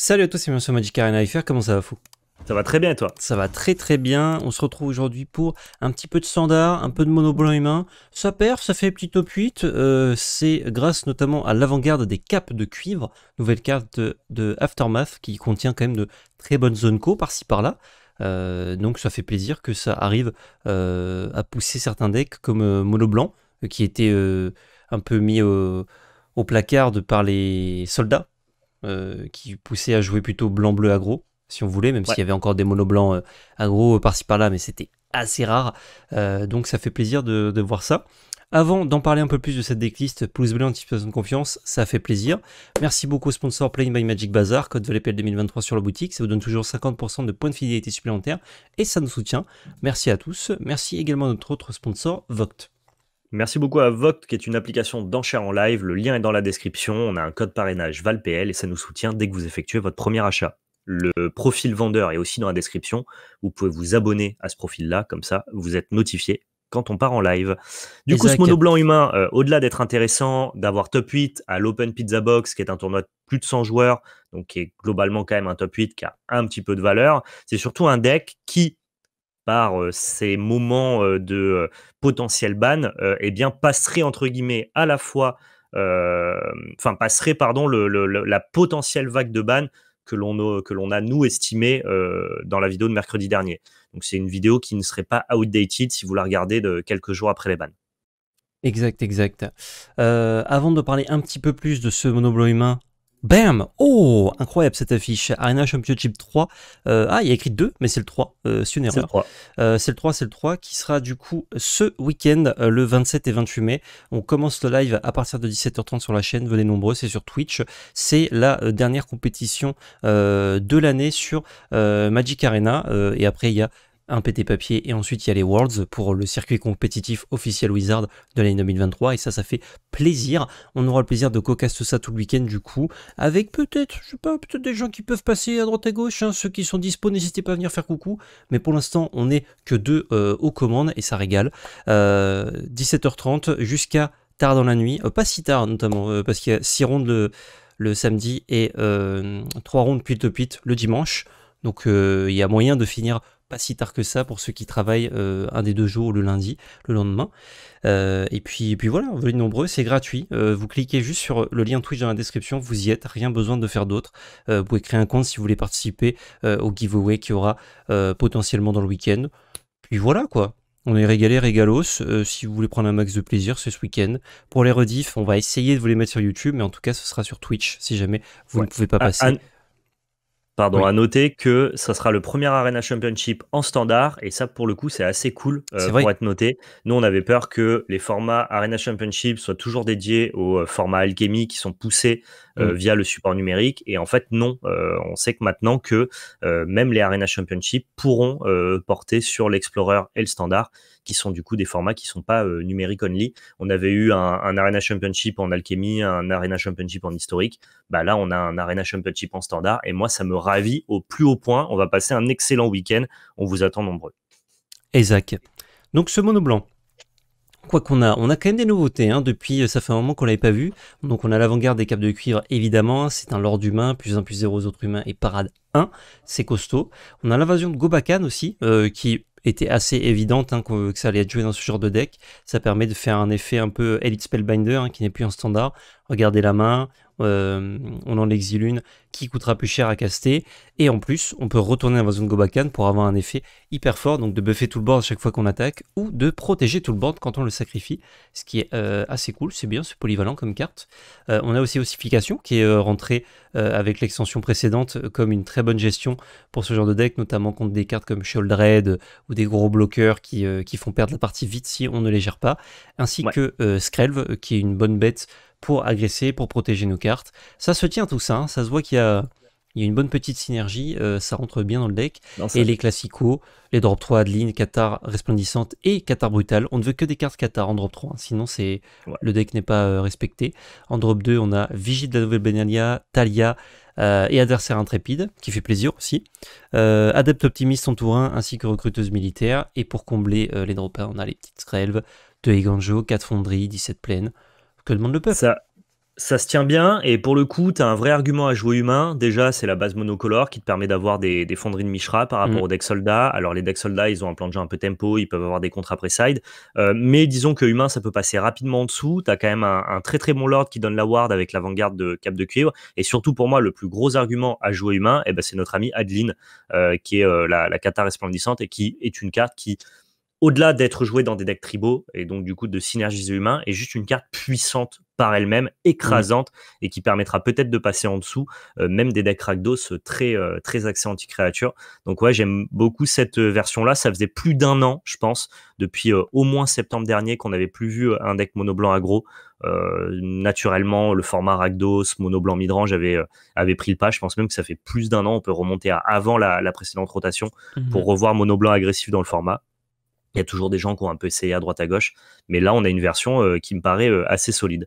Salut à tous, c'est Monsieur Magic Arena comment ça va fou Ça va très bien toi Ça va très très bien, on se retrouve aujourd'hui pour un petit peu de standard, un peu de monoblanc humain, ça perd, ça fait petit top 8, c'est grâce notamment à l'avant-garde des capes de cuivre, nouvelle carte de, Aftermath qui contient quand même de très bonnes zones co par-ci par-là, euh, donc ça fait plaisir que ça arrive euh, à pousser certains decks comme euh, monoblanc, qui était un peu mis au, placard par les soldats euh, qui poussait à jouer plutôt blanc-bleu agro, si on voulait, même s'il y avait encore des mono blancs euh, agro euh, par-ci par-là, mais c'était assez rare. donc ça fait plaisir de, voir ça. Avant d'en parler un peu plus de cette decklist, plus bleu, anticipation de confiance, ça fait plaisir. Merci beaucoup au sponsor Playing by Magic Bazaar, code VLPL 2023 sur la boutique, ça vous donne toujours 50% de points de fidélité supplémentaires et ça nous soutient. Merci à tous. Merci également à notre autre sponsor, Voct. Merci beaucoup à Voct, qui est une application d'enchères en live. Le lien est dans la description. On a un code parrainage ValPL et ça nous soutient dès que vous effectuez votre premier achat. Le profil vendeur est aussi dans la description. Vous pouvez vous abonner à ce profil-là, comme ça vous êtes notifié quand on part en live. Du coup, ce mono blanc humain, euh, au-delà d'être intéressant, d'avoir top 8 à l'Open Pizza Box, qui est un tournoi de plus de 100 joueurs, donc qui est globalement quand même un top 8 qui a un petit peu de valeur, c'est surtout un deck qui, par euh, ces moments euh, de euh, potentiel ban, eh bien, passerait entre guillemets à la fois, enfin, passerait, pardon, le, la potentielle vague de ban que l'on a, que l'on a nous estimé dans la vidéo de mercredi dernier. Donc c'est une vidéo qui ne serait pas outdated si vous la regardez de quelques jours après les bannes. Exact, exact. avant de parler un petit peu plus de ce monoblot humain Bam Oh Incroyable cette affiche. Arena Championship 3. Euh, ah, il y a écrit 2, mais c'est le 3. Euh, c'est une erreur. C'est le 3, euh, c'est le, le 3 qui sera du coup ce week-end, le 27 et 28 mai. On commence le live à partir de 17h30 sur la chaîne. Venez nombreux, c'est sur Twitch. C'est la dernière compétition de l'année sur Magic Arena. et après, il y a un pété papier et ensuite il y a les Worlds pour le circuit compétitif officiel Wizard de l'année 2023 et ça ça fait plaisir. On aura le plaisir de co-cast ça tout le week-end du coup avec peut-être je sais pas peut-être des gens qui peuvent passer à droite à gauche hein, ceux qui sont dispo n'hésitez pas à venir faire coucou mais pour l'instant on n'est que deux euh, aux commandes et ça régale 17h30 euh, jusqu'à tard dans la nuit euh, pas si tard notamment parce qu'il y a 6 rondes le, samedi et 3 rondes puis de le dimanche donc il y a moyen de finir pas si tard que ça pour ceux qui travaillent euh, un des deux jours le lundi, le lendemain. Euh, et, puis, et puis voilà, nombreux, c'est gratuit. Euh, vous cliquez juste sur le lien Twitch dans la description, vous y êtes, rien besoin de faire d'autre. vous pouvez créer un compte si vous voulez participer au giveaway qu'il y aura potentiellement dans le week-end. Puis voilà quoi. On est régalés, régalos. si vous voulez prendre un max de plaisir, ce week-end. Pour les rediffs, on va essayer de vous les mettre sur YouTube, mais en tout cas, ce sera sur Twitch si jamais vous ne pouvez pas passer. Pardon, à noter que ça sera le premier Arena Championship en standard, et ça pour le coup c'est assez cool euh, pour être noté. Nous on avait peur que les formats Arena Championship soient toujours dédiés aux euh, formats Alchemy qui sont poussés euh, mm. via le support numérique. Et en fait, non. Euh, on sait que maintenant que euh, même les Arena Championship pourront porter sur l'Explorer et le Standard, qui sont du coup des formats qui ne sont pas numériques only. On avait eu un, Arena Championship en Alchemy, un Arena Championship en historique. Bah là, on a un Arena Championship en standard. Et moi, ça me ravit au plus haut point. On va passer un excellent week-end. On vous attend nombreux. Exact. Donc ce mono blanc, Quoi qu'on a, on a quand même des nouveautés hein, depuis, euh, ça fait un moment qu'on l'avait pas vu. Donc on a l'avant-garde des capes de cuivre évidemment, c'est un lord humain, plus 1 plus 0 aux autres humains et parade 1, c'est costaud. On a l'invasion de Gobakan aussi, euh, qui était assez évidente hein, que, ça allait être joué dans ce genre de deck. Ça permet de faire un effet un peu Elite Spellbinder hein, qui n'est plus un standard. Regardez la main, euh, on en l'exilune qui coûtera plus cher à caster. Et en plus, on peut retourner dans la zone Gobakan pour avoir un effet hyper fort, donc de buffer tout le board à chaque fois qu'on attaque, ou de protéger tout le board quand on le sacrifie, ce qui est euh, assez cool, c'est bien, c'est polyvalent comme carte. Euh, on a aussi Ossification, qui est rentré avec l'extension précédente comme une très bonne gestion pour ce genre de deck, notamment contre des cartes comme Shouldred ou des gros bloqueurs qui, qui, font perdre la partie vite si on ne les gère pas, ainsi que Skrelv, qui est une bonne bête pour agresser, pour protéger nos cartes. Ça se tient tout ça, hein. ça se voit qu'il y a, une bonne petite synergie, euh, ça rentre bien dans le deck. et les classicaux, les drop 3 Adeline, Qatar resplendissante et Qatar brutale, on ne veut que des cartes Qatar en drop 3, hein. sinon c'est le deck n'est pas euh, respecté. En drop 2, on a Vigie de la Nouvelle Benalia, Talia euh, et Adversaire Intrépide, qui fait plaisir aussi. Adepte Optimiste, en 1, ainsi que Recruteuse Militaire. Et pour combler les drop 1, on a les petites Skrelves, 2 Eganjo, 4 Fonderies, 17 Plaines monde le peuple ça, ça se tient bien, et pour le coup, tu as un vrai argument à jouer humain. Déjà, c'est la base monocolore qui te permet d'avoir des, des, fonderies de Mishra par rapport mm. aux decks soldats. Alors, les decks soldats, ils ont un plan de jeu un peu tempo, ils peuvent avoir des contre après side. Euh, mais disons que humain, ça peut passer rapidement en dessous. Tu as quand même un, très très bon Lord qui donne la ward avec l'avant-garde de Cap de Cuivre. Et surtout, pour moi, le plus gros argument à jouer humain, eh ben, c'est notre ami Adeline, euh, qui est euh, la, la cata resplendissante et qui est une carte qui au-delà d'être joué dans des decks tribaux et donc du coup de synergiser humain, est juste une carte puissante par elle-même, écrasante mmh. et qui permettra peut-être de passer en dessous euh, même des decks ragdos euh, très euh, très axés anti-créatures. Donc ouais, j'aime beaucoup cette version-là. Ça faisait plus d'un an, je pense, depuis au moins septembre dernier qu'on n'avait plus vu un deck mono blanc aggro. naturellement, le format ragdos, mono blanc midrange avait avait pris le pas. Je pense même que ça fait plus d'un an. On peut remonter à avant la, précédente rotation mmh. pour revoir mono blanc agressif dans le format. Il y a toujours des gens qui ont un peu essayé à droite à gauche, mais là on a une version euh, qui me paraît euh, assez solide.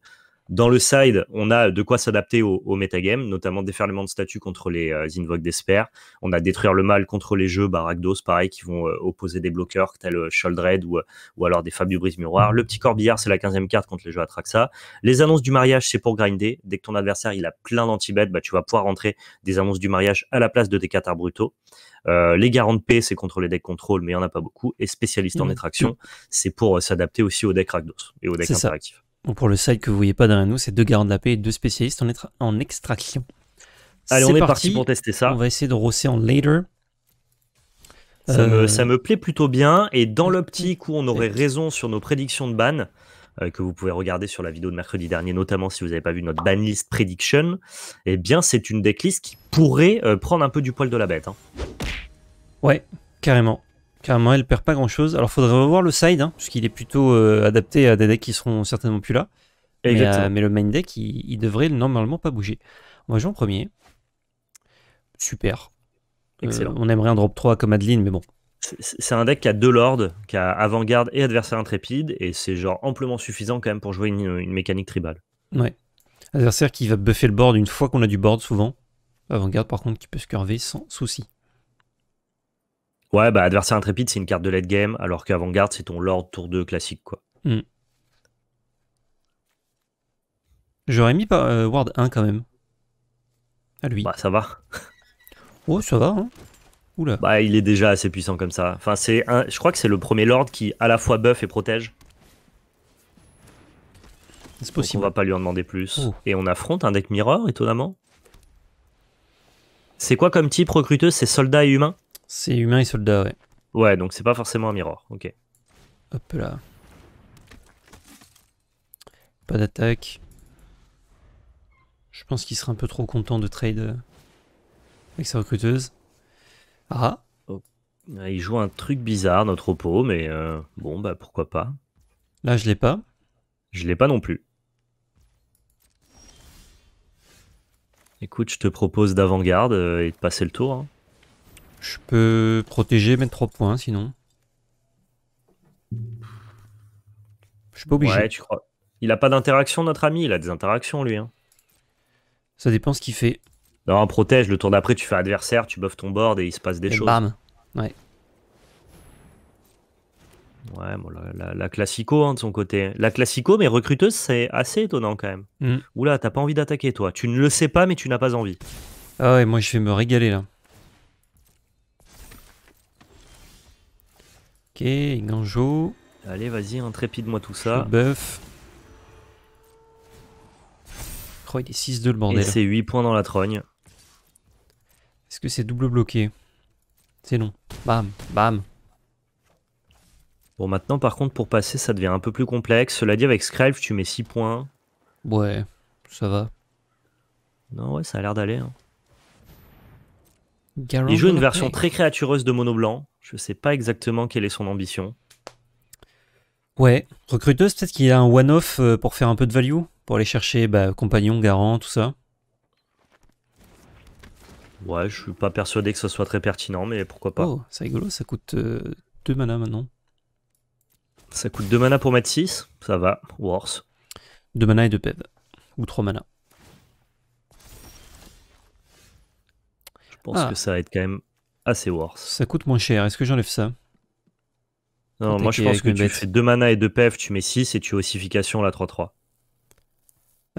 Dans le side, on a de quoi s'adapter au, au metagame, notamment déferlement de statut contre les euh, invoques d'Esper. On a détruire le mal contre les jeux Barakdos, pareil, qui vont euh, opposer des bloqueurs tels euh, Sholdred ou, ou alors des Fab du Brise Miroir. Le petit corbillard, c'est la 15e carte contre les jeux Atraxa. Les annonces du mariage, c'est pour grinder. Dès que ton adversaire il a plein d'antibêtes, bah, tu vas pouvoir rentrer des annonces du mariage à la place de tes brutaux. Euh, les garants de paix, c'est contre les decks contrôle, mais il n'y en a pas beaucoup. Et spécialiste en attraction, mmh. c'est pour s'adapter aussi aux decks Ragdos et aux decks interactifs pour le site que vous voyez pas derrière nous, c'est deux garants de la paix et deux spécialistes en, en extraction. Allez, on est parti. pour tester ça. On va essayer de rosser en later. Ça, me, euh, plaît plutôt bien. Et dans l'optique où on aurait raison sur nos prédictions de ban, euh, que vous pouvez regarder sur la vidéo de mercredi dernier, notamment si vous n'avez pas vu notre ban list prediction, eh bien, c'est une decklist qui pourrait euh, prendre un peu du poil de la bête. Hein. Ouais, carrément. Carrément, elle perd pas grand chose. Alors faudrait revoir le side, hein, puisqu'il est plutôt euh, adapté à des decks qui seront certainement plus là. Mais, euh, le main deck, il, devrait normalement pas bouger. On va jouer en premier. Super. Euh, Excellent. on aimerait un drop 3 comme Adeline, mais bon. C'est un deck qui a deux lords, qui a avant-garde et adversaire intrépide, et c'est genre amplement suffisant quand même pour jouer une, mécanique tribale. Ouais. Adversaire qui va buffer le board une fois qu'on a du board souvent. Avant-garde par contre qui peut se curver sans souci. Ouais, bah adversaire intrépide, c'est une carte de late game, alors qu'avant-garde, c'est ton Lord tour 2 classique, quoi. Hmm. J'aurais mis euh, Ward 1 quand même. À lui. Bah ça va. oh, ça va, hein. Oula. Bah il est déjà assez puissant comme ça. Enfin, c'est un... je crois que c'est le premier Lord qui à la fois buff et protège. C'est possible. on va pas lui en demander plus. Oh. Et on affronte un deck mirror, étonnamment. C'est quoi comme type recruteuse C'est soldat et humain c'est humain et soldat, ouais. Ouais, donc c'est pas forcément un miroir, ok. Hop là. Pas d'attaque. Je pense qu'il serait un peu trop content de trade euh, avec sa recruteuse. Ah. Oh. ah Il joue un truc bizarre, notre repos, mais euh, bon, bah pourquoi pas. Là, je l'ai pas. Je l'ai pas non plus. Écoute, je te propose d'avant-garde euh, et de passer le tour. Hein. Je peux protéger, mettre 3 points sinon. Je suis pas obligé. crois. Il a pas d'interaction, notre ami. Il a des interactions, lui. Hein. Ça dépend ce qu'il fait. Non, protège. Le tour d'après, tu fais adversaire, tu buffes ton board et il se passe des choses. Bam. Ouais. Ouais, la, classico hein, de son côté. La classico, mais recruteuse, c'est assez étonnant quand même. Mm. Oula, t'as pas envie d'attaquer toi. Tu ne le sais pas, mais tu n'as pas envie. Ah ouais, moi je vais me régaler là. Ok, Ganjo. Allez, vas-y, intrépide-moi tout ça. Buff. crois qu'il est 6-2 le bordel. Et c'est 8 points dans la trogne. Est-ce que c'est double bloqué C'est non. Bam, bam. Bon, maintenant, par contre, pour passer, ça devient un peu plus complexe. Cela dit, avec Scrive tu mets 6 points. Ouais, ça va. Non, ouais, ça a l'air d'aller. Hein il joue une version très créatureuse de Mono Blanc. Je sais pas exactement quelle est son ambition. Ouais, recruteuse, peut-être qu'il a un one-off euh, pour faire un peu de value, pour aller chercher bah, compagnon, garant, tout ça. Ouais, je suis pas persuadé que ce soit très pertinent, mais pourquoi pas. Oh, rigolo, ça coûte 2 euh, mana maintenant. Ça coûte 2 mana pour mettre 6 Ça va, worse. 2 mana et 2 PEV. Ou 3 mana. Je pense ah. que ça va être quand même assez worse. Ça coûte moins cher. Est-ce que j'enlève ça Non, moi je pense que tu fais 2 mana et 2 pef, tu mets 6 et tu ossification la 3-3.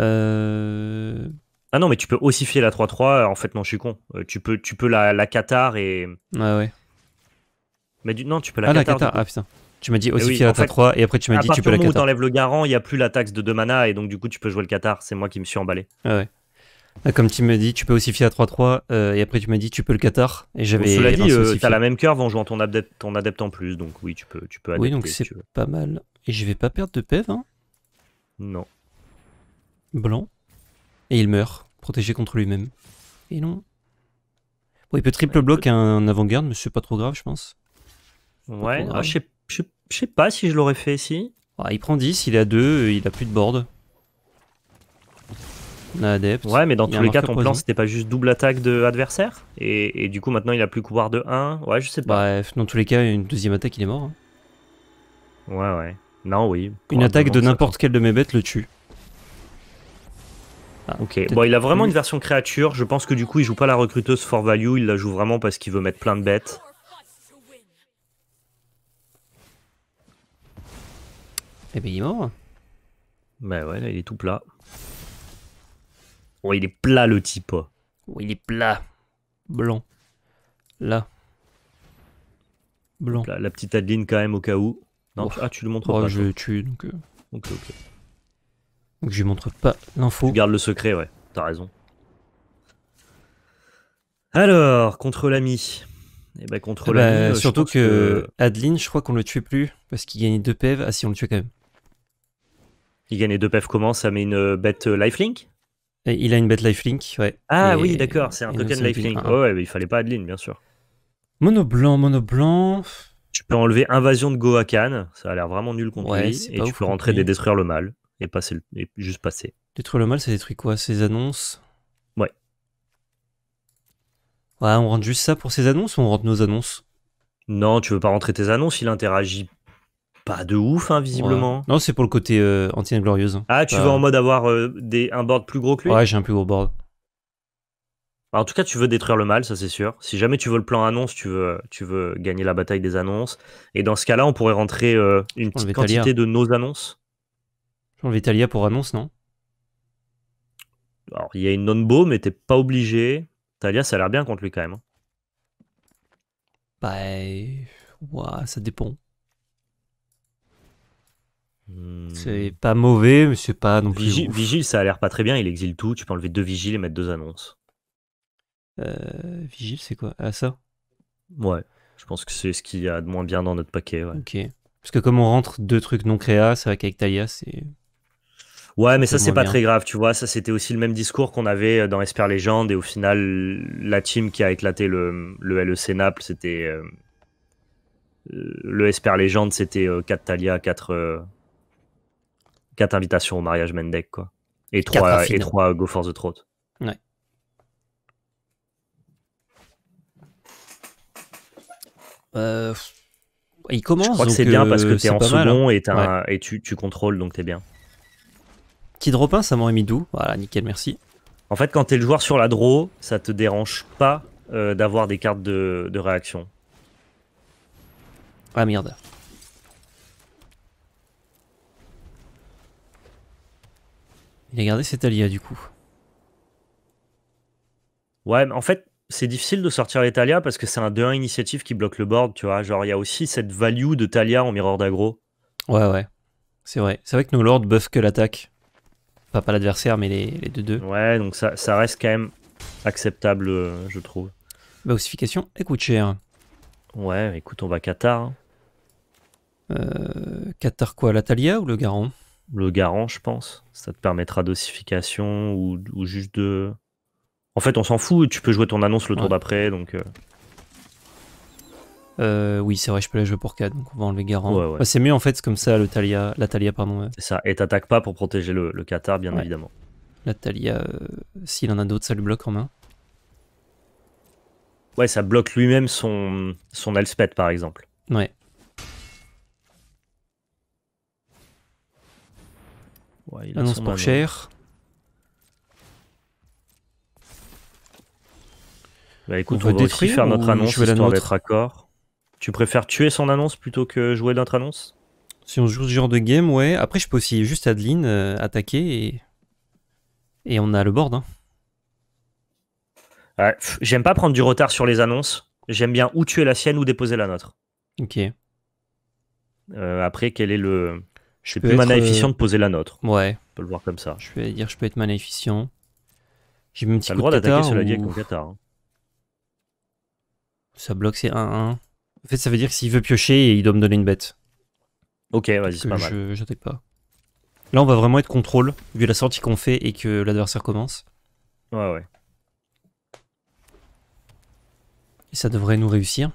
Euh... Ah non, mais tu peux ossifier la 3-3. En fait, non, je suis con. Euh, tu peux, la, Qatar et. Ouais, ah ouais. Mais non, tu peux la ah, La Qatar. Ah putain. Tu m'as dit ossifier la 3 3 et après tu m'as dit tu peux la Qatar. À partir du moment où le garant, il n'y a plus la taxe de 2 mana et donc du coup tu peux jouer le Qatar. C'est moi qui me suis emballé. Ah ouais. Ah, comme tu me dis, tu peux aussi fier à 3-3, euh, et après tu m'as dit tu peux le Qatar. Et j'avais. tu cela dit, euh, t'as la même curve en jouant ton adepte, ton en plus, donc oui, tu peux, tu peux adapter, Oui, donc c'est pas mal. Et je vais pas perdre de PEV, hein Non. Blanc. Et il meurt, protégé contre lui-même. Et non. il peut triple bloc un avant-garde, mais c'est pas trop grave, je pense. Ouais, ah, je sais pas si je l'aurais fait ici. Ah, il prend 10, il est à 2, il a plus de board. Ouais, mais dans tous les cas, ton plan, c'était pas juste double attaque de adversaire et, du coup, maintenant, il a plus couloir de 1. Ouais, je sais pas. Bref, dans tous les cas, une deuxième attaque, il est mort. Hein. Ouais, ouais. Non, oui. Une attaque de n'importe quelle de mes bêtes le tue. Ah, ah ok, bon, il a vraiment une version créature. Je pense que du coup, il joue pas la recruteuse for value. Il la joue vraiment parce qu'il veut mettre plein de bêtes. Et eh ben, il est mort. Bah ouais, là, il est tout plat. Oh, il est plat le type. Oh, il est plat. Blanc. Là. Blanc. la petite Adeline quand même au cas où. Oh. ah, tu le montres oh, pas. Je le tue, donc. Euh. Ok, Donc je lui montre pas l'info. Tu gardes le secret, ouais. T'as raison. Alors, contre l'ami. Et eh ben, contre eh l'ami. Ben, euh, surtout que, Adeline, je crois qu'on le tue plus parce qu'il gagnait deux peV Ah si, on le tuait quand même. Il gagnait deux PEV comment Ça met une euh, bête lifelink il a une bête lifelink, ouais. Ah oui, d'accord, c'est un token lifelink. ouais, il fallait pas Adeline, bien sûr. Mono blanc, mono blanc. Tu peux enlever invasion de Goakan, ça a l'air vraiment nul contre lui. Et tu peux rentrer des détruire le mal et, passer juste passer. Détruire le mal, ça détruit quoi Ses annonces Ouais. Ouais, on rentre juste ça pour ses annonces on rentre nos annonces Non, tu veux pas rentrer tes annonces, il interagit pas de ouf, hein, visiblement. Non, c'est pour le côté euh, anti glorieuse Ah, tu veux en mode avoir euh, des, un board plus gros que lui Ouais, j'ai un plus gros board. Bah, en tout cas, tu veux détruire le mal, ça c'est sûr. Si jamais tu veux le plan annonce, tu veux, tu veux gagner la bataille des annonces. Et dans ce cas-là, on pourrait rentrer euh, une petite quantité de nos annonces. Genre Vitalia pour annonce, non Alors, il y a une non-bo, mais t'es pas obligé. Thalia, ça a l'air bien contre lui quand même. Hein. Bah, ouais, ça dépend. C'est hmm. pas mauvais, mais c'est pas non Vigile, ça a l'air pas très bien, il exile tout, tu peux enlever deux vigiles et mettre deux annonces. Euh, vigile, c'est quoi Ah, ça Ouais, je pense que c'est ce qu'il y a de moins bien dans notre paquet. Ok. Parce que comme on rentre deux trucs non créa, c'est vrai qu'avec Talia, c'est. Ouais, mais ça, c'est pas très grave, tu vois. Ça, c'était aussi le même discours qu'on avait euh, dans Esper Légende et au final, la team qui a éclaté le, le LEC Naples, c'était. Euh, le Esper Légende c'était 4 Talia, 4 quatre invitations au mariage Mendek, quoi. Et trois, et trois Go for the Throat. Ouais. Euh, il commence. Je crois que c'est bien parce que euh, t'es en second hein. et, tu, contrôles, donc t'es bien. Petit drop ça m'aurait mis doux. Voilà, nickel, merci. En fait, quand t'es le joueur sur la draw, ça te dérange pas euh, d'avoir des cartes de réaction. Ah merde. Il a gardé ses Thalia du coup. Ouais, mais en fait, c'est difficile de sortir les Thalia parce que c'est un 2-1 initiative qui bloque le board, tu vois. Genre, il y a aussi cette value de Talia en miroir d'aggro. Ouais, ouais. C'est vrai. C'est vrai que nos lords buffent que l'attaque. Pas pas l'adversaire, mais les, 2 deux Ouais, donc ça, reste quand même acceptable, euh, je trouve. Bah, ossification, écoute cher. Hein. Ouais, écoute, on va Qatar. Hein. Euh, Qatar quoi, la Thalia ou le Garon le garant, je pense. Ça te permettra d'ossification ou, juste de. En fait, on s'en fout. Tu peux jouer ton annonce le tour d'après, donc. Euh. Euh, oui, c'est vrai, je peux la jouer pour 4, donc on va enlever garant. c'est mieux en fait, comme ça, le la Talia, pardon. C'est ça, et t'attaques pas pour protéger le, Qatar, bien évidemment. La Talia, euh, s'il en a d'autres, ça lui bloque en main. Ouais, ça bloque lui-même son, son Elspeth, par exemple. Ouais. Annonce pour cher. Bah écoute, on, faire notre annonce histoire d'être accord. Tu préfères tuer son annonce plutôt que jouer notre annonce Si on joue ce genre de game, ouais. Après, je peux aussi juste Adeline euh, attaquer et... et on a le board. Hein. Ouais, J'aime pas prendre du retard sur les annonces. J'aime bien ou tuer la sienne ou déposer la nôtre. Ok. Euh, après, quel est le, je suis plus mana efficient euh, de poser la nôtre. Ouais. On peut le voir comme ça. Je vais dire, je peux être efficient J'ai même un petit T'as le droit d'attaquer sur la avec Qatar. Hein. Ça bloque, c'est 1-1. En fait, ça veut dire que s'il veut piocher, il doit me donner une bête. Ok, vas-y, c'est pas mal. J'attaque pas. Là, on va vraiment être contrôle, vu la sortie qu'on fait et que l'adversaire commence. Ouais, ouais. Et ça devrait nous réussir.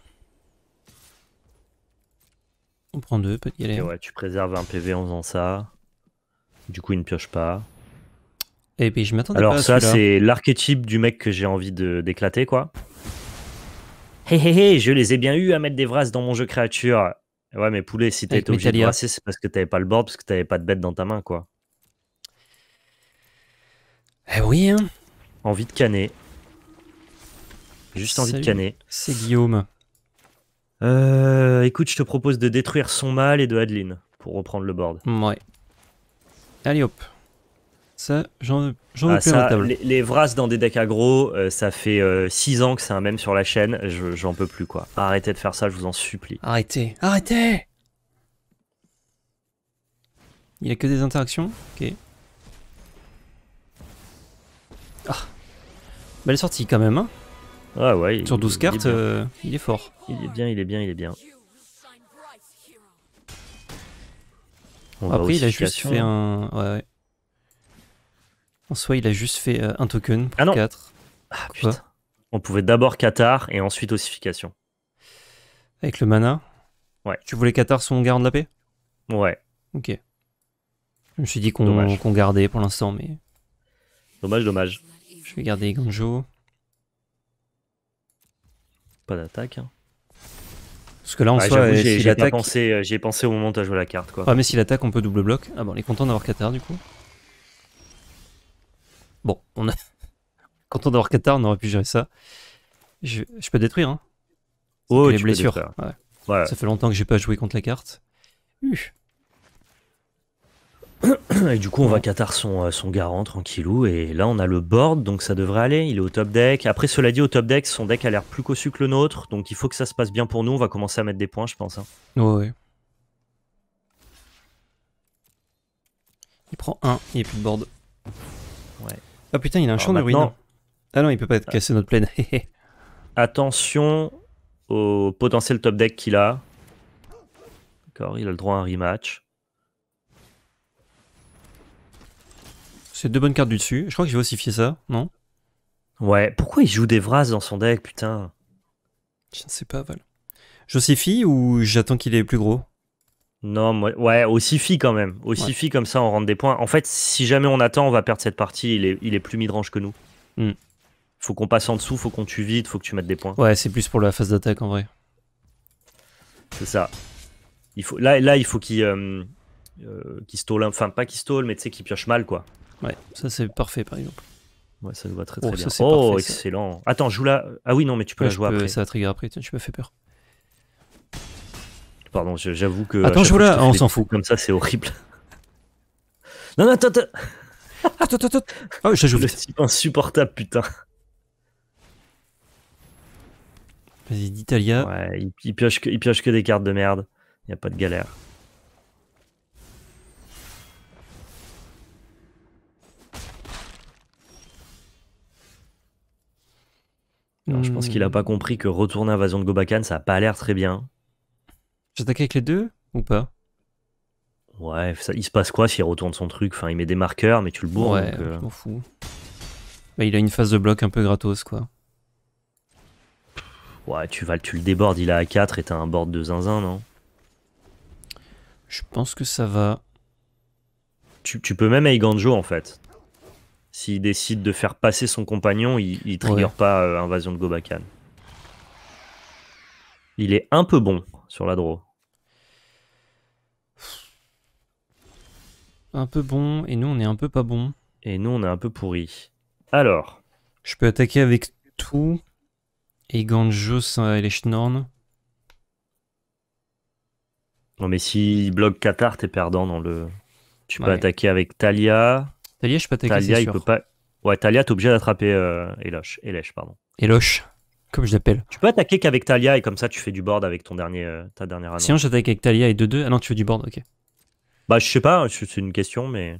On prend deux, peut ouais, tu préserves un PV en faisant ça. Du coup, il ne pioche pas. Et eh puis ben, je m'attendais Alors ça, c'est l'archétype du mec que j'ai envie d'éclater, quoi. Hé hey, hé hey, je les ai bien eu à mettre des vras dans mon jeu créature. Ouais, mais poulet, si t'es obligé de brasser, c'est parce que t'avais pas le board, parce que t'avais pas de bête dans ta main, quoi. Eh oui, hein. Envie de canner. Juste envie de canner. C'est Guillaume. Euh, écoute, je te propose de détruire son mal et de Adeline pour reprendre le board. Ouais. Allez hop. Ça, j'en veux ah, plus Les, les, dans des decks aggro, euh, ça fait 6 euh, ans que c'est un même sur la chaîne. J'en peux plus, quoi. Arrêtez de faire ça, je vous en supplie. Arrêtez. Arrêtez Il y a que des interactions Ok. Ah. Belle sortie quand même, hein ah Sur 12 cartes, euh, il est, fort. Il est bien, il est bien, il est bien. Après, il a juste fait un. Ouais, ouais. En soi, il a juste fait euh, un token pour 4. Ah, ah putain. On pouvait d'abord Qatar et ensuite ossification. Avec le mana Ouais. Tu voulais Qatar son garde de la paix Ouais. Ok. Je me suis dit qu'on gardait pour l'instant, mais. Dommage, dommage. Je vais garder Ganjo pas d'attaque. Hein. Parce que là, on euh, j'ai pensé, euh, j'ai pensé au moment où la carte. Quoi. Ah, mais s'il attaque, on peut double bloc. Ah bon, les est content d'avoir Qatar du coup. Bon, on a. Content d'avoir Qatar, on aurait pu gérer ça. Je, peux détruire, hein. Oh, les blessures. Ouais. Ça fait longtemps que j'ai pas joué contre la carte. et du coup, on va Qatar son, euh, son garant tranquillou. Et là, on a le board, donc ça devrait aller. Il est au top deck. Après, cela dit, au top deck, son deck a l'air plus cossu que le nôtre. Donc il faut que ça se passe bien pour nous. On va commencer à mettre des points, je pense. Hein. Ouais, ouais. Il prend 1, il n'y a plus de board. Ah putain, il a un champ de ruine. Ah non, il peut pas être cassé notre plaine. Attention au potentiel top deck qu'il a. D'accord, il a le droit à un rematch. C'est deux bonnes cartes du dessus. Je crois que je aussi fier ça, non Ouais, pourquoi il joue des vrasses dans son deck, putain Je ne sais pas, Val. J'ossifie ou j'attends qu'il est plus gros Non, Ouais, ouais, ossifie quand même. Aussi fi comme ça, on rentre des points. En fait, si jamais on attend, on va perdre cette partie. Il est, plus midrange que nous. Hmm. Faut qu'on passe en dessous, faut qu'on tue vite, faut que tu mettes des points. Ouais, c'est plus pour la phase d'attaque en vrai. C'est ça. Il faut, là, là, il faut qu'il. Euh, euh stole, enfin pas qu'il stole, mais tu sais, qu'il pioche mal quoi. Ouais, ça c'est parfait par exemple. Ouais, ça nous va très oh, très bien. oh, excellent. Attends, joue là Ah oui, non, mais tu peux la jouer après. Ça va trigger après. tu m'as fait peur. Pardon, j'avoue que. Attends, joue là. on s'en fout. Comme ça, c'est horrible. non, non, attends, attends. Attends, Ah, je joue. Le type insupportable, putain. Vas-y, d'Italia. Ouais, il, pioche que, il pioche que des cartes de merde. Il a pas de galère. Je pense qu'il a hmm. pas compris que retourner Invasion de Gobakan, ça a pas l'air très bien. J'attaque avec les deux ou pas Ouais, il se passe quoi s'il retourne son truc Enfin, il met des marqueurs, mais tu le bourres. Ouais, donc, euh. je m'en fous. Bah, il a une phase de bloc un peu gratos, quoi. Ouais, tu, vas, tu le débordes, il a à 4 et t'as un board de zinzin, non Je pense que ça va. Tu, tu peux même Aiganjo, en fait. S'il décide de faire passer son compagnon, il, il trigger pas euh, invasion de Gobakan. Il est un peu bon sur la draw. Un peu bon, et nous on est un peu pas bon. Et nous on est un peu pourri. Alors. Je peux attaquer avec tout. Et Ganjos et les Schnorn. Non mais s'il bloque Qatar, t'es perdant dans le. Tu peux attaquer avec Talia, Talia, je peux attaquer, Talia, il Ouais, Talia, t'es obligé d'attraper euh, Eloche. pardon. comme je l'appelle. Tu peux attaquer qu'avec Talia et comme ça, tu fais du board avec ton dernier, euh, ta dernière Si Sinon, j'attaque avec Talia et 2-2. Ah non, tu veux du board, ok. Bah, je sais pas, c'est une question, mais.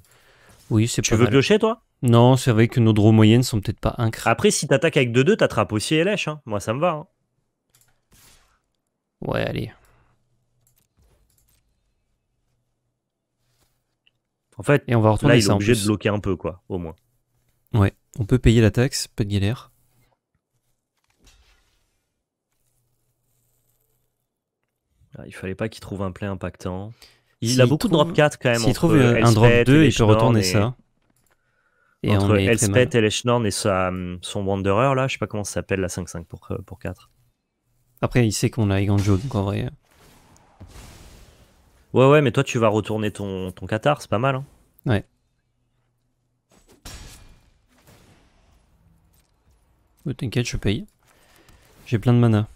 Oui, c'est pas. Tu veux mal. piocher, toi Non, c'est vrai que nos draws moyennes sont peut-être pas incrédibles. Après, si t'attaques avec 2-2, t'attrapes aussi Eloche. Hein. Moi, ça me va. Hein. Ouais, allez. En fait, et on va là, il est obligé de bloquer un peu, quoi, au moins. Ouais, on peut payer la taxe, pas de galère. Ah, il fallait pas qu'il trouve un play impactant. Il, a beaucoup de drop 4 quand même. S'il trouve un drop 2, il peut retourner ça. Et entre Elspeth et Lechnorn et son Wanderer, là, je sais pas comment ça s'appelle, la 5-5 pour, euh, pour 4. Après, il sait qu'on a Egan donc en vrai. Ouais, ouais, mais toi, tu vas retourner ton, ton Qatar, c'est pas mal. Hein. Ouais. T'inquiète, je paye. J'ai plein de mana.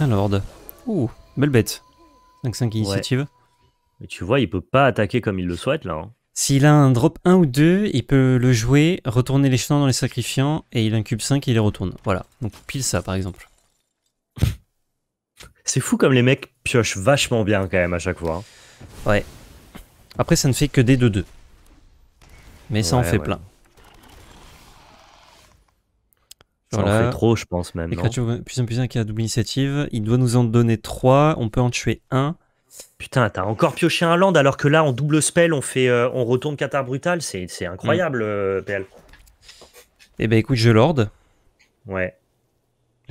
Un ah, lord. Ouh, belle bête. 5-5 initiative. Mais tu vois, il peut pas attaquer comme il le souhaite là. Hein. S'il a un drop 1 ou 2, il peut le jouer, retourner les champs dans les sacrifiants, et il incube 5 et il les retourne. Voilà, donc pile ça par exemple. C'est fou comme les mecs piochent vachement bien quand même à chaque fois. Hein. Ouais. Après, ça ne fait que des 2-2. Mais ça en fait plein. Ça en fait trop, je pense même. Les créatures plus un plus un qui a double initiative. Il doit nous en donner 3. On peut en tuer 1. Putain, t'as encore pioché un land alors que là, en double spell, on, fait, euh, on retourne Qatar Brutal. C'est incroyable, mm. euh, PL. Eh ben écoute, je lord Ouais.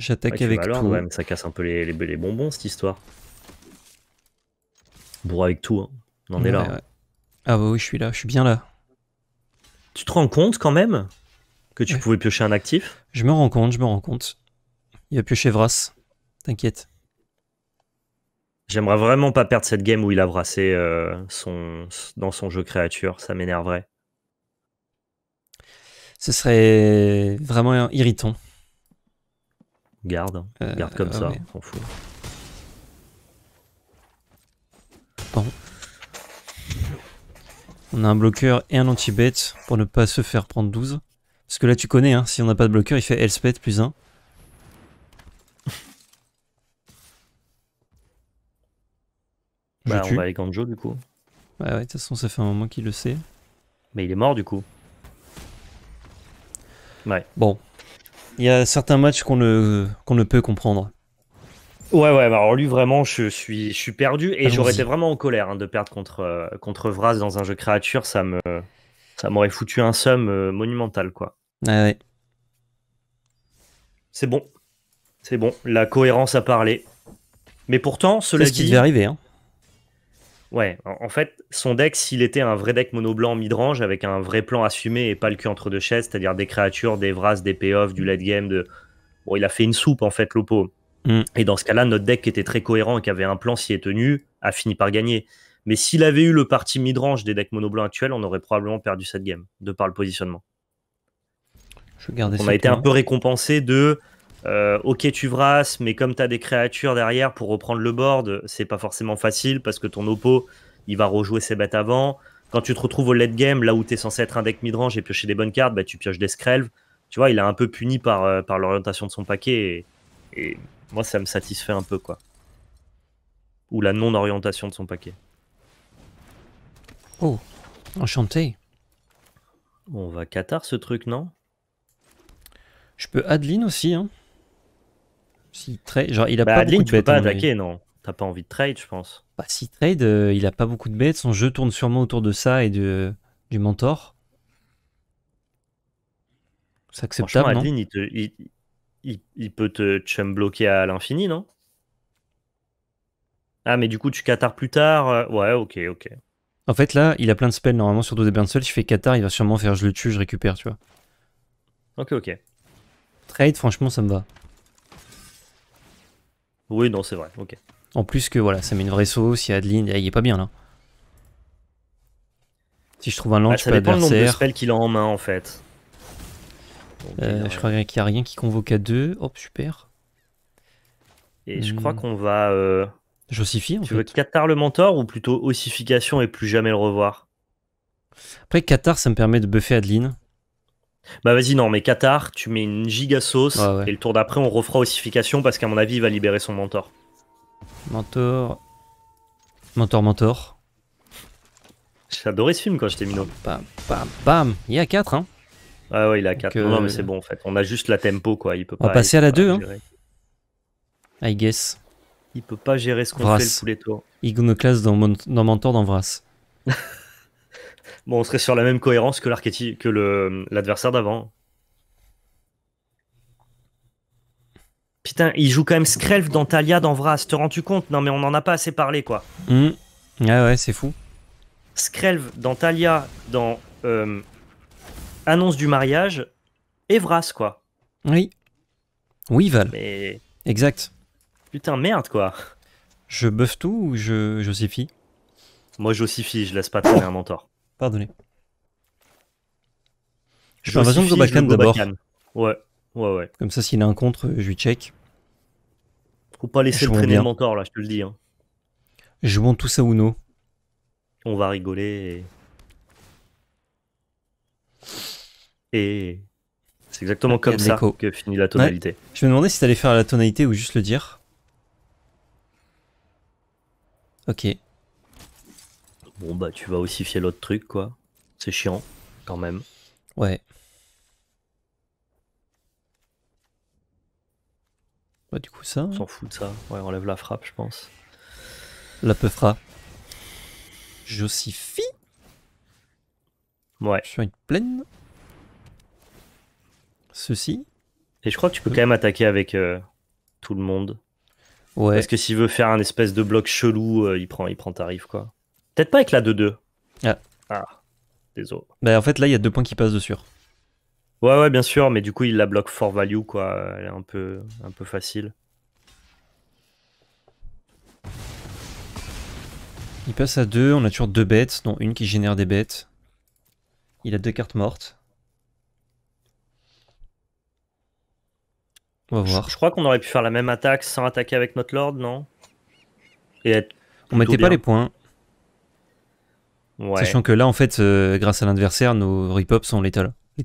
J'attaque avec tout. ça casse un peu les, les, bonbons cette histoire. Bourre avec tout, hein. on en est là. Hein. Ah bah oui, je suis là, je suis bien là. Tu te rends compte quand même que tu pouvais piocher un actif Je me rends compte, je me rends compte. Il a pioché Vras, t'inquiète. J'aimerais vraiment pas perdre cette game où il a brassé euh, son, dans son jeu créature, ça m'énerverait. Ce serait vraiment irritant. Garde, hein. euh, garde comme ça, ah on on fout. On a un bloqueur et un anti bet pour ne pas se faire prendre 12. Parce que là tu connais, hein, si on n'a pas de bloqueur, il fait Elspeth plus 1. bah on va avec Anjo du coup. Ouais bah ouais, de toute façon ça fait un moment qu'il le sait. Mais il est mort du coup. Ouais. Bon, il y a certains matchs qu'on ne, ne peut comprendre. Ouais, ouais, alors lui, vraiment, je, suis, je suis perdu et j'aurais été vraiment en colère hein, de perdre euh, contre, Vras dans un jeu créature. Ça ça m'aurait foutu un somme euh, monumental, quoi. Ah ouais. C'est bon. C'est bon. La cohérence a parlé. Mais pourtant, cela dit. ce qui arriver, hein Ouais, en fait, son deck, s'il était un vrai deck mono blanc mid-range avec un vrai plan assumé et pas le cul entre deux chaises, c'est-à-dire des créatures, des Vras, des payoffs, du late game, de... bon, il a fait une soupe en fait, Lopo. Mm. Et dans ce cas-là, notre deck qui était très cohérent et qui avait un plan s'y est tenu, a fini par gagner. Mais s'il avait eu le parti mid-range des decks mono blancs actuels, on aurait probablement perdu cette game, de par le positionnement. Je on a été un peu récompensé de euh, ok, tu Vras, mais comme tu as des créatures derrière pour reprendre le board, c'est pas forcément facile parce que ton oppo, il va rejouer ses bêtes avant. Quand tu te retrouves au late game, là où tu es censé être un deck midrange et piocher des bonnes cartes, bah, tu pioches des screlves Tu vois, il est un peu puni par, euh, par l'orientation de son paquet et, moi, ça me satisfait un peu, quoi. Ou la non-orientation de son paquet. Oh, enchanté. on va Qatar ce truc, non Je peux Adeline aussi, hein. Si trade, genre il a bah, pas beaucoup de bêtes. Tu peux pas hein, attaquer, non. T'as pas envie de trade, je pense. Bah si trade, euh, il a pas beaucoup de bêtes. Son jeu tourne sûrement autour de ça et de, du mentor. C'est acceptable. Franchement, Adeline, il, peut te chum bloquer à l'infini, non Ah, mais du coup, tu Qatar plus tard. Euh, ouais, ok, ok. En fait, là, il a plein de spells normalement, surtout des seul Si Je fais Qatar, il va sûrement faire je le tue, je récupère, tu vois. Ok, ok. Trade, franchement, ça me va. Oui, non, c'est vrai, ok. En plus que voilà, ça met une vraie sauce, il y a Adeline, il est pas bien là. Si je trouve un bah, lance, ça dépend de spells qu'il a en main en fait. Euh, je crois qu'il n'y a rien qui convoque à deux. Hop, super. Et je hmm. crois qu'on va. Euh... Jossifie, tu veux Qatar le mentor ou plutôt ossification et plus jamais le revoir Après, Qatar, ça me permet de buffer Adeline. Bah vas-y, non, mais Qatar, tu mets une giga sauce et le tour d'après, on refera ossification parce qu'à mon avis, il va libérer son mentor. Mentor. Mentor, mentor. J'adorais ce film quand j'étais minot. Bam, bam, bam. Il y a 4, hein. Ah ouais, il a 4. Non, mais euh, c'est bon en fait. On a juste la tempo, quoi. Il peut on pas, va passer à la 2, hein. I guess. Il peut pas gérer ce qu'on fait le les tour. Il dans, classe dans Mentor, dans Vras. Bon, on serait sur la même cohérence que l'archétype, que l'adversaire d'avant. Putain, il joue quand même Skrelf dans Talia dans Vras. Te rends-tu compte Non, mais on n'en a pas assez parlé, quoi. Hmm. Ah ouais, c'est fou. Skrelv dans Talia dans euh, Annonce du mariage et Vras, quoi. Oui. Oui, Val. Mais... Exact. Putain, merde, quoi. Je buff tout ou je josifie Moi, josifie, je laisse pas traîner un mentor. Pardonnez. Je fais invasion de d'abord. Ouais, ouais, ouais. Comme ça, s'il a un contre, je lui check. Faut pas laisser le traîner le mentor, là, je te le dis. jouons hein. Je tout ça ou non. On va rigoler. Et, c'est exactement comme ça que finit la tonalité. Je me demandais si t'allais faire la tonalité ou juste le dire. Ok. Bon, bah, tu vas aussi fier l'autre truc, quoi. C'est chiant, quand même. Ouais. Bah, du coup, ça. On hein. s'en fout de ça. Ouais, on lève la frappe, je pense. La frappe. Jossifie Ouais. suis une plaine. Ceci. Et je crois que tu peux quand même attaquer avec euh, tout le monde. Ouais. Parce que s'il veut faire un espèce de bloc chelou, euh, il prend il prend tarif, quoi. Peut-être pas avec la 2-2. Ah. ah. Désolé. Bah, en fait, là, il y a deux points qui passent dessus. Ouais, ouais, bien sûr, mais du coup, il la bloque for value, quoi. Elle est un peu, un peu facile. Il passe à deux. on a toujours deux bêtes, dont une qui génère des bêtes. Il a deux cartes mortes. On va voir. Je, crois qu'on aurait pu faire la même attaque sans attaquer avec notre lord, non Et On mettait pas les points. Sachant que là, en fait, euh, grâce à l'adversaire, nos rip-ups sont les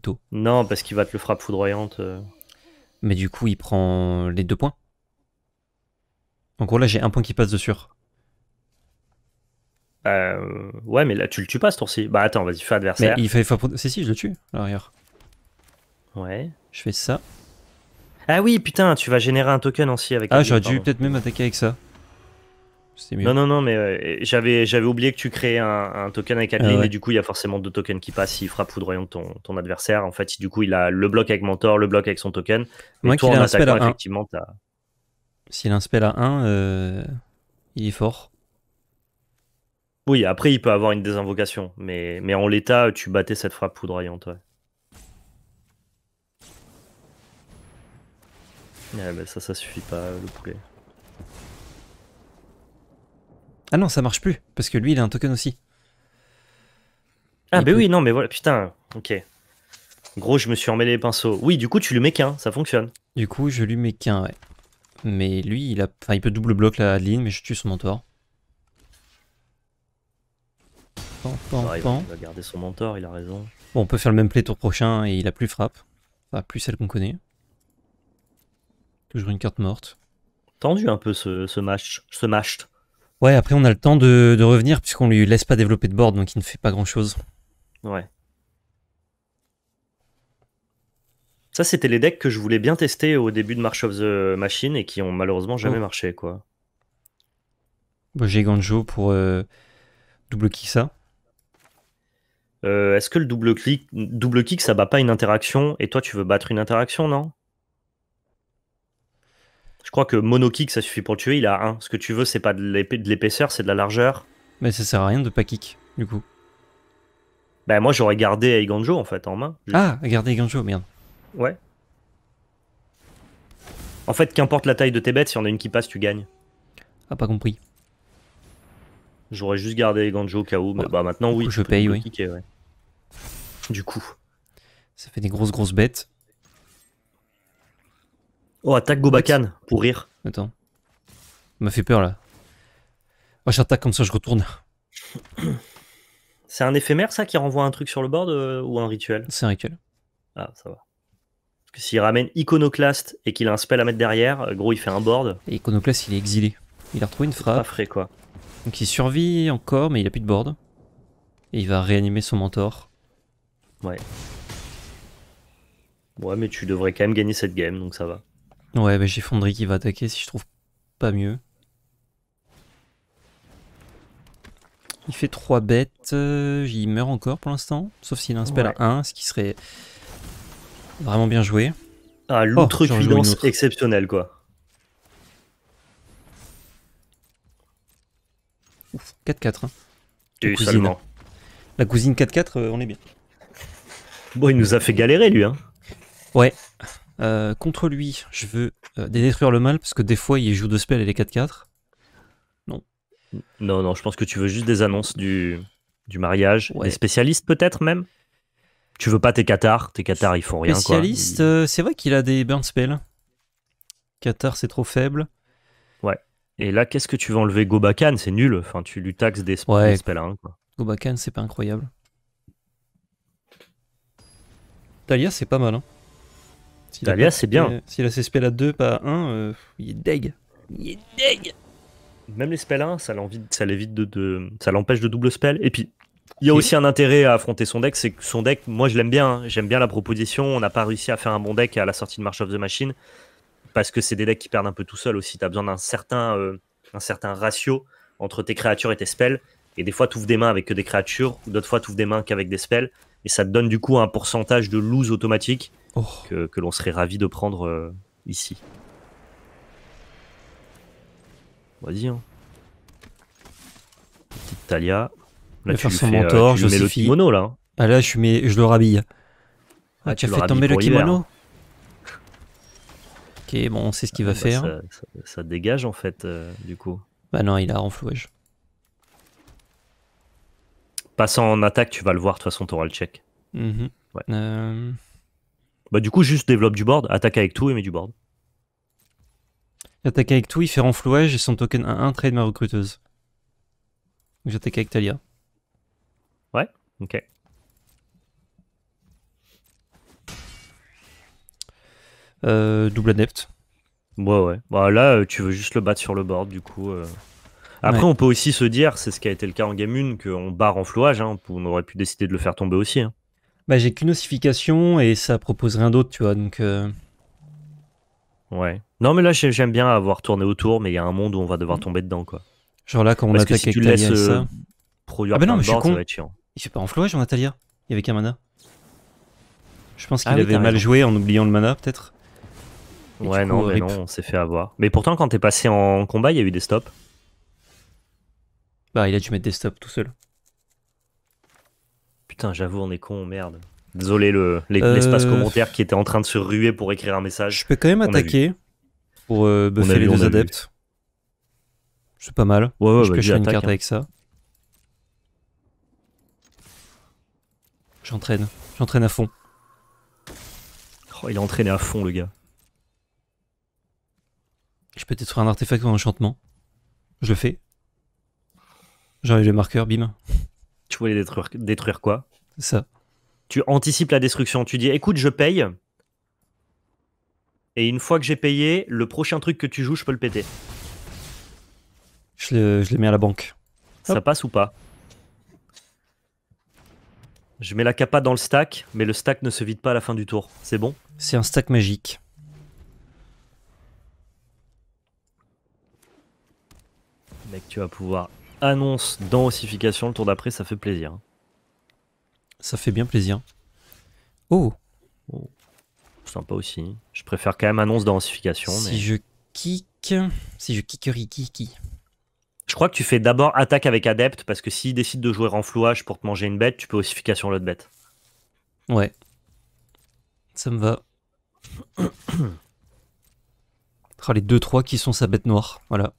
taux. Non, parce qu'il va te le frappe foudroyante. Euh. Mais du coup, il prend les deux points. Donc gros, là, j'ai un point qui passe de sûr. Euh, ouais, mais là, tu le tues pas ce tour-ci. Bah attends, vas-y, fais Mais il fait. Si, si, je le tue, à l'arrière. Ouais. Je fais ça. Ah oui, putain, tu vas générer un token aussi avec. Ah, j'aurais dû peut-être même attaquer avec ça. Non, non, non, mais euh, j'avais, oublié que tu créais un, token avec Adeline ah et du coup, il y a forcément deux tokens qui passent. Il frappe foudroyant ton, ton adversaire. En fait, du coup, il a le bloc avec Mentor, le bloc avec son token. Mais toi, en attaquant, effectivement, Si S'il a un spell à 1, il est fort. Oui, après, il peut avoir une désinvocation. Mais, mais en l'état, tu battais cette frappe poudroyante bah, ça, ça suffit pas, le poulet. Ah non, ça marche plus, parce que lui, il a un token aussi. Ah, bah oui, non, mais voilà, putain, ok. Gros, je me suis emmêlé les pinceaux. Oui, du coup, tu lui mets qu'un, ça fonctionne. Du coup, je lui mets qu'un, ouais. Mais lui, il, a... il peut double bloc la ligne, mais je tue son mentor. Il va garder son mentor, il a raison. Bon, on peut faire le même play tour prochain et il a plus frappe. Enfin, plus celle qu'on connaît. Toujours une carte morte. Tendu un peu ce, ce match. Ce match. Ouais, après on a le temps de, revenir puisqu'on lui laisse pas développer de board, donc il ne fait pas grand chose. Ouais. Ça, c'était les decks que je voulais bien tester au début de March of the Machine et qui ont malheureusement jamais oh. marché, quoi. Bon, bah, J'ai Ganjo pour euh, double kick ça. Euh, est-ce que le double clic, double kick, ça bat pas une interaction et toi tu veux battre une interaction, non je crois que mono kick, ça suffit pour le tuer. Il a 1. Ce que tu veux, c'est pas de l'épaisseur, c'est de la largeur. Mais ça sert à rien de pas kick, du coup. Bah, moi, j'aurais gardé Aiganjo en fait en main. Ah, garder Aiganjo, merde. Ouais. En fait, qu'importe la taille de tes bêtes, si on a une qui passe, tu gagnes. Ah, pas compris. J'aurais juste gardé Ganjo au cas où, mais bah maintenant oui. Je paye, oui. Du coup. Ça fait des grosses grosses bêtes. Oh, attaque Gobakan, pour rire. Attends. Il m'a fait peur là. Moi oh, j'attaque comme ça, je retourne. C'est un éphémère ça qui renvoie un truc sur le board euh, ou un rituel C'est un rituel. Ah, ça va. Parce que s'il ramène Iconoclast et qu'il a un spell à mettre derrière, euh, gros, il fait un board. Et Iconoclast, il est exilé. Il a retrouvé une frappe. Pas frais quoi. Donc il survit encore, mais il a plus de board. Et il va réanimer son mentor. Ouais. Ouais, mais tu devrais quand même gagner cette game, donc ça va. Ouais, mais bah, j'ai Fonderie qui va attaquer si je trouve pas mieux. Il fait 3 bêtes, euh, il meurt encore pour l'instant, sauf s'il a un spell à 1, ce qui serait vraiment bien joué. Ah, oh, l'outrecuidance exceptionnelle, quoi. Ouf, 4-4. Hein. La cousine. La 4-4, euh, on est bien. Bon, il nous a fait galérer, lui. Hein. Ouais, euh, contre lui, je veux euh, détruire le mal, parce que des fois, il joue deux spells et les 4-4. Non. Non, non, je pense que tu veux juste des annonces du, du mariage. Des spécialistes, peut-être, même Tu veux pas tes Qatar, Tes Qatar, ils font rien, quoi. Euh, c'est vrai qu'il a des burn spells. Qatar, c'est trop faible. Ouais. Et là, qu'est-ce que tu veux enlever Gobakan C'est nul. Enfin, tu lui taxes des, spells Gobakan, c'est pas incroyable. Talia, c'est pas mal, hein si c'est bien. S'il a ses spells à 2, pas 1, euh, il est deg. Il est deg Même les spells 1, ça l'évite de, Ça l'empêche de double spell. Et puis, il y a aussi un intérêt à affronter son deck, c'est que son deck, moi je l'aime bien, hein. j'aime bien la proposition, on n'a pas réussi à faire un bon deck à la sortie de March of the Machine, parce que c'est des decks qui perdent un peu tout seul aussi, T'as besoin d'un certain, euh, certain ratio entre tes créatures et tes spells, et des fois tu ouvres des mains avec que des créatures, d'autres fois tu ouvres des mains qu'avec des spells, et ça te donne du coup un pourcentage de lose automatique Oh. que, l'on serait ravi de prendre euh, ici. Vas-y. Hein. Petite Talia. Là, tu faire mentor, euh, mets le kimono là. Hein. Ah là, je, je le rhabille. Ah, ah tu as fait tomber le kimono Ok, bon, on sait ce qu'il va ah, bah, faire. Ça, dégage en fait, euh, du coup. Bah non, il a renflouage. Passant en attaque, tu vas le voir, de toute façon, t'auras le check. Mm -hmm. ouais. Bah, du coup, juste développe du board, attaque avec tout et mets du board. Attaque avec tout, il fait renflouage et son token 1-1 trade ma recruteuse. J'attaque avec Talia. Ouais, ok. Euh, double adept. Ouais, ouais. Bah, là, euh, tu veux juste le battre sur le board, du coup. Euh. Après, on peut aussi se dire, c'est ce qui a été le cas en Game 1, qu'on barre en Hein, on aurait pu décider de le faire tomber aussi. Hein. Bah, j'ai qu'une ossification et ça propose rien d'autre, tu vois, donc. Euh. Ouais. Non, mais là, j'aime bien avoir tourné autour, mais il y a un monde où on va devoir mmh. tomber dedans, quoi. Genre là, quand on Parce attaque que avec tu laisses, ça... Euh, produire ah bah non, mais je Il fait pas en flouage, en Il y avait qu'un mana. Je pense ah qu'il avait mal joué en oubliant le mana, peut-être. Ouais, non, mais non, on s'est fait avoir. Mais pourtant, quand t'es passé en combat, il y a eu des stops. Bah, il a dû mettre des stops tout seul. Putain, j'avoue, on est con, merde. Désolé le, euh, l'espace commentaire qui était en train de se ruer pour écrire un message. Je peux quand même attaquer pour euh, buffer les deux adeptes. C'est pas mal. je bah, peux peux une carte hein. avec ça. J'entraîne. J'entraîne à fond. Oh, il a entraîné à fond, le gars. Je peux détruire un artefact ou un enchantement. Je le fais. J'enlève les marqueur, bim. Tu voulais détruire, quoi ça. Tu anticipes la destruction. Tu dis écoute, je paye. Et une fois que j'ai payé, le prochain truc que tu joues, je peux le péter. Je le, mets à la banque. Ça passe ou pas je mets la capa dans le stack, mais le stack ne se vide pas à la fin du tour. C'est bon C'est un stack magique. Mec, tu vas pouvoir annonce dans Ossification le tour d'après, ça fait plaisir. Ça fait bien plaisir. Oh, oh Sympa aussi. Je préfère quand même annonce dans Ossification. Si je kick. Si je kickerie qui Je crois que tu fais d'abord attaque avec adepte parce que s'il décide de jouer renflouage pour te manger une bête, tu peux ossification l'autre bête. Ouais. Ça me va. les 2-3 qui sont sa bête noire. Voilà.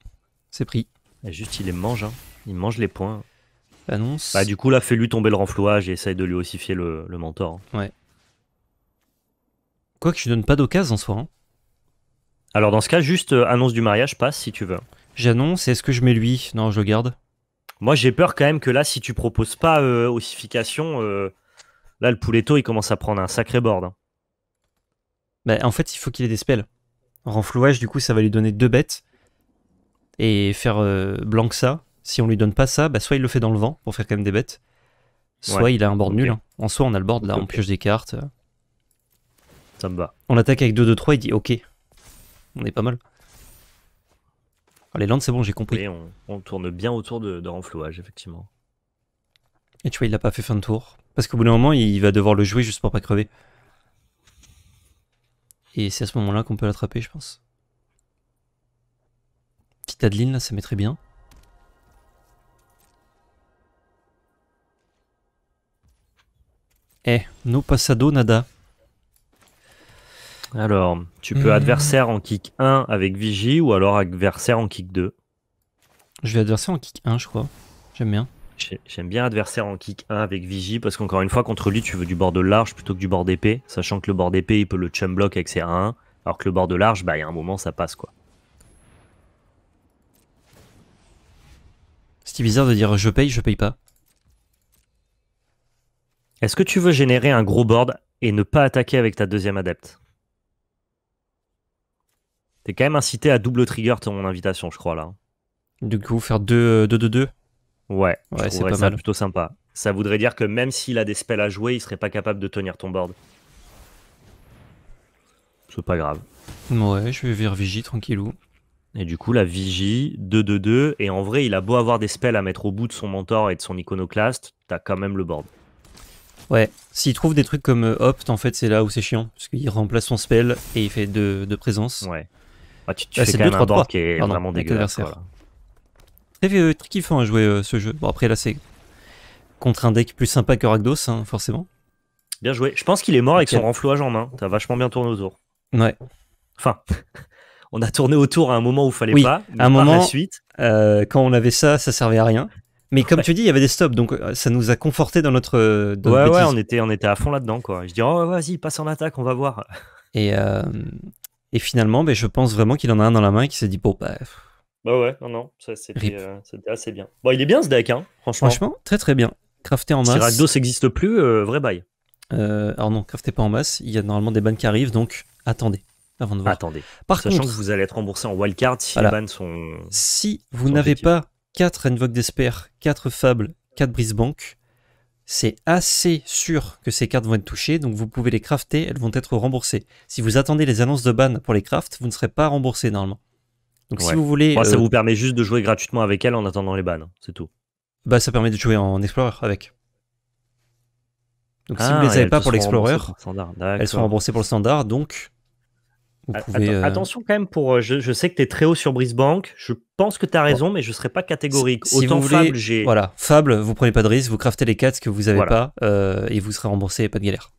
C'est pris. juste, il les mange. Hein. Il mange les points. Annonce. Bah, du coup, là, fais-lui tomber le renflouage et essaye de lui ossifier le, mentor. Ouais. Quoi que tu donnes pas d'occasion en soi. Hein. Alors, dans ce cas, juste euh, annonce du mariage, passe si tu veux. J'annonce, est-ce que je mets lui Non, je le garde. Moi, j'ai peur quand même que là, si tu proposes pas euh, ossification, euh, là, le pouletto, il commence à prendre un sacré board. Hein. Bah, en fait, il faut qu'il ait des spells. Renflouage, du coup, ça va lui donner deux bêtes. Et faire blanc que ça. Si on lui donne pas ça, bah soit il le fait dans le vent pour faire quand même des bêtes, soit il a un board nul. Hein. En soit on a le board là, on pioche des cartes. Euh. va. On attaque avec 2-2-3, il dit ok. On est pas mal. Ah, les landes, c'est bon, j'ai compris. on, tourne bien autour de, renflouage, effectivement. Et tu vois, il n'a pas fait fin de tour. Parce qu'au bout d'un moment, il va devoir le jouer juste pour pas crever. Et c'est à ce moment-là qu'on peut l'attraper, je pense. Petite Adeline, là, ça mettrait bien. Eh, no pasado nada. Alors, tu peux hmm. adversaire en kick 1 avec Vigie ou alors adversaire en kick 2. Je vais adversaire en kick 1, je crois. J'aime bien. J'aime bien adversaire en kick 1 avec Vigie parce qu'encore une fois, contre lui, tu veux du bord de large plutôt que du bord d'épée, sachant que le bord d'épée, il peut le chum block avec ses 1 alors que le bord de large, bah, il y a un moment, ça passe quoi. C'est bizarre de dire je paye, je paye pas. Est-ce que tu veux générer un gros board et ne pas attaquer avec ta deuxième adepte T'es quand même incité à double trigger ton invitation, je crois, là. Du coup, faire 2-2-2 euh, Ouais, ouais c'est pas ça plutôt sympa. Ça voudrait dire que même s'il a des spells à jouer, il serait pas capable de tenir ton board. C'est pas grave. Ouais, je vais virer Vigie tranquillou. Et du coup, la Vigie, 2-2-2, et en vrai, il a beau avoir des spells à mettre au bout de son mentor et de son iconoclaste, t'as quand même le board. Ouais, s'il trouve des trucs comme euh, Opt, en fait, c'est là où c'est chiant, parce qu'il remplace son spell et il fait deux, présence. présences. Ouais. Ah, tu, tu bah, fais qui est vraiment dégueulasse. à hein, jouer euh, ce jeu. Bon, après là, c'est contre un deck plus sympa que Ragdos, hein, forcément. Bien joué. Je pense qu'il est mort avec son renflouage en main. T'as vachement bien tourné autour. Ouais. Enfin, on a tourné autour à un moment où il fallait pas. À un moment, la suite. Euh, quand on avait ça, ça servait à rien. Mais comme tu dis, il y avait des stops, donc euh, ça nous a conforté dans notre. Euh, ouais, ouais, on était, on était à fond là-dedans, quoi. Je dis, oh, vas-y, passe en attaque, on va voir. Et, euh, et finalement, mais ben, je pense vraiment qu'il en a un dans la main qui qu'il s'est dit, bon, bah. Bah ouais, non, non, ça c'était assez bien. Bon, il est bien ce deck, hein, franchement. Franchement, très très bien. Crafté en masse. Si n'existe plus, vrai bail. alors non, crafté pas en masse, il y a normalement des bans qui arrivent, donc attendez avant de voir. Attendez. Par Sachant que vous allez être remboursé en wildcard si les bans sont. Si vous n'avez pas 4 Invoke d'Esper, 4 Fables, 4 Brisebank. C'est assez sûr que ces cartes vont être touchées, donc vous pouvez les crafter, elles vont être remboursées. Si vous attendez les annonces de ban pour les crafts, vous ne serez pas remboursé normalement. Donc si vous voulez... ça euh, vous permet juste de jouer gratuitement avec elles en attendant les bannes, hein, c'est tout. Bah ça permet de jouer en Explorer avec. Donc si vous ne ah, les avez pas pour l'Explorer, elles sont remboursées pour le standard, donc euh, Attention quand même pour. Euh, je, sais que tu es très haut sur Brisbank. Je pense que tu as raison, mais je ne serais pas catégorique. Autant Fable, j'ai. Voilà, Fable, vous prenez pas de risque, vous craftez les 4 que vous n'avez pas euh, et vous serez remboursé, pas de galère.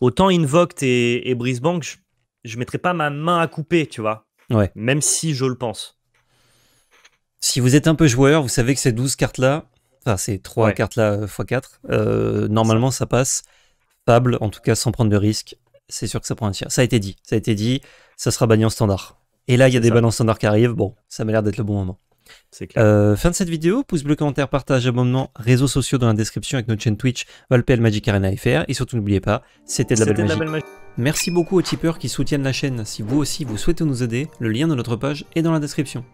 Autant Invoked et, et je, ne mettrais pas ma main à couper, tu vois. Ouais. Même si je le pense. Si vous êtes un peu joueur, vous savez que ces 12 cartes-là, enfin ces 3 cartes-là x4, euh, euh, normalement ça passe. Fable, en tout cas, sans prendre de risque, c'est sûr que ça prend un tir. Ça a été dit, ça a été dit, ça sera banni en standard. Et là, il y a des balances standards qui arrivent. Bon, ça m'a l'air d'être le bon moment. C'est clair. Euh, fin de cette vidéo, pouce bleu, commentaire, partage, abonnement, réseaux sociaux dans la description avec notre chaîne Twitch, Valpel Magic Arena FR. Et surtout, n'oubliez pas, c'était de la belle Merci beaucoup aux tipeurs qui soutiennent la chaîne. Si vous aussi vous souhaitez nous aider, le lien de notre page est dans la description.